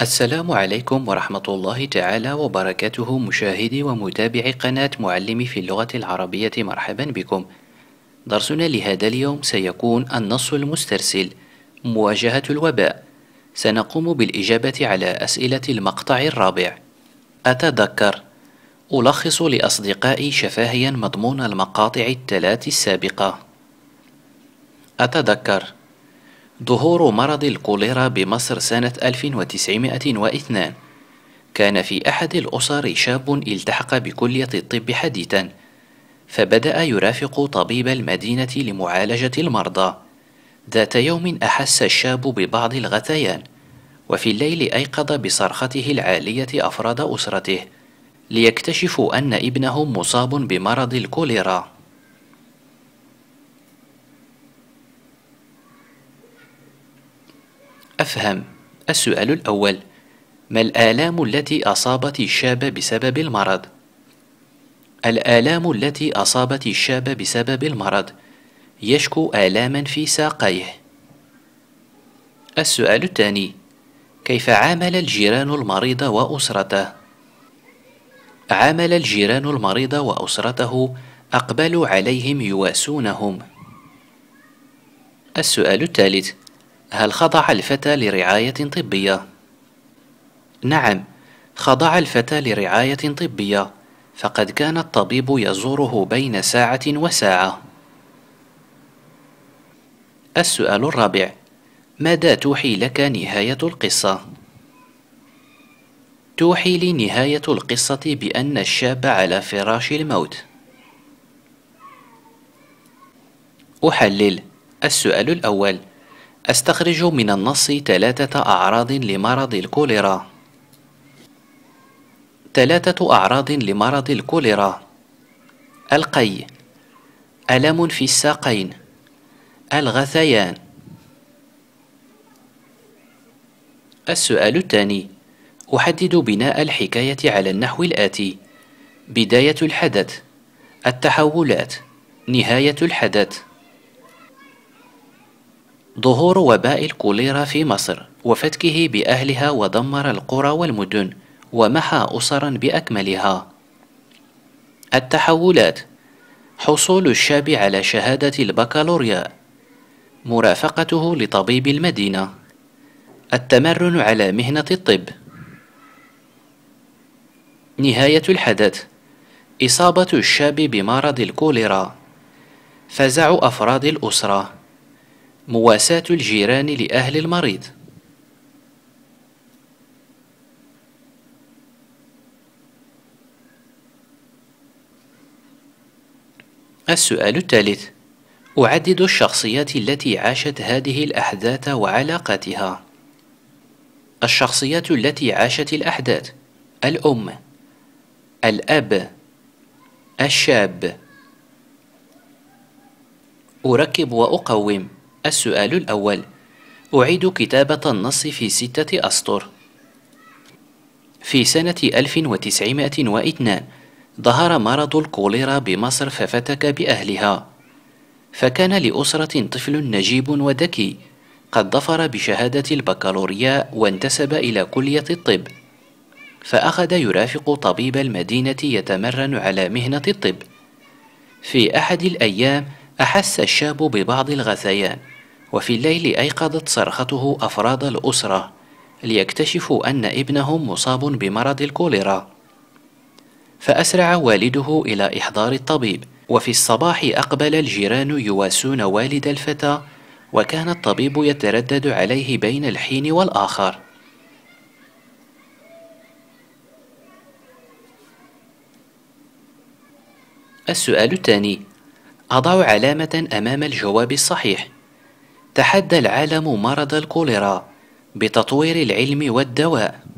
السلام عليكم ورحمة الله تعالى وبركاته مشاهدي ومتابعي قناة معلمي في اللغة العربية مرحبا بكم درسنا لهذا اليوم سيكون النص المسترسل مواجهة الوباء سنقوم بالإجابة على أسئلة المقطع الرابع أتذكر ألخص لأصدقائي شفاهيا مضمون المقاطع الثلاث السابقة أتذكر ظهور مرض الكوليرا بمصر سنة 1902 كان في أحد الأسر شاب التحق بكلية الطب حديثا فبدأ يرافق طبيب المدينة لمعالجة المرضى ذات يوم أحس الشاب ببعض الغثيان وفي الليل أيقظ بصرخته العالية أفراد أسرته ليكتشفوا أن ابنهم مصاب بمرض الكوليرا أفهم السؤال الأول ما الآلام التي أصابت الشاب بسبب المرض؟ الآلام التي أصابت الشاب بسبب المرض يشكو آلاما في ساقيه السؤال الثاني كيف عامل الجيران المريض وأسرته؟ عامل الجيران المريض وأسرته أقبلوا عليهم يواسونهم السؤال الثالث هل خضع الفتى لرعاية طبية؟ نعم، خضع الفتى لرعاية طبية، فقد كان الطبيب يزوره بين ساعة وساعة. السؤال الرابع: ماذا توحي لك نهاية القصة؟ توحي لي نهاية القصة بأن الشاب على فراش الموت. أحلل السؤال الأول: أستخرج من النص ثلاثة أعراض لمرض الكوليرا ثلاثة أعراض لمرض الكوليرا القي ألم في الساقين الغثيان السؤال الثاني أحدد بناء الحكاية على النحو الآتي بداية الحدث التحولات نهاية الحدث ظهور وباء الكوليرا في مصر وفتكه بأهلها ودمر القرى والمدن ومحى أسرا بأكملها التحولات حصول الشاب على شهادة البكالوريا مرافقته لطبيب المدينة التمرن على مهنة الطب نهاية الحدث إصابة الشاب بمرض الكوليرا فزع أفراد الأسرة مواساة الجيران لأهل المريض السؤال الثالث أعدد الشخصيات التي عاشت هذه الأحداث وعلاقاتها الشخصيات التي عاشت الأحداث الأم الأب الشاب أركب وأقوم السؤال الأول أعيد كتابة النص في ستة أسطر في سنة 1902 ظهر مرض الكوليرا بمصر ففتك بأهلها فكان لأسرة طفل نجيب وذكي قد ظفر بشهادة البكالوريا وانتسب إلى كلية الطب فأخذ يرافق طبيب المدينة يتمرن على مهنة الطب في أحد الأيام أحس الشاب ببعض الغثيان وفي الليل أيقظت صرخته أفراد الأسرة ليكتشفوا أن ابنهم مصاب بمرض الكوليرا فأسرع والده إلى إحضار الطبيب وفي الصباح أقبل الجيران يواسون والد الفتى وكان الطبيب يتردد عليه بين الحين والآخر السؤال الثاني أضع علامة أمام الجواب الصحيح تحدى العالم مرض الكوليرا بتطوير العلم والدواء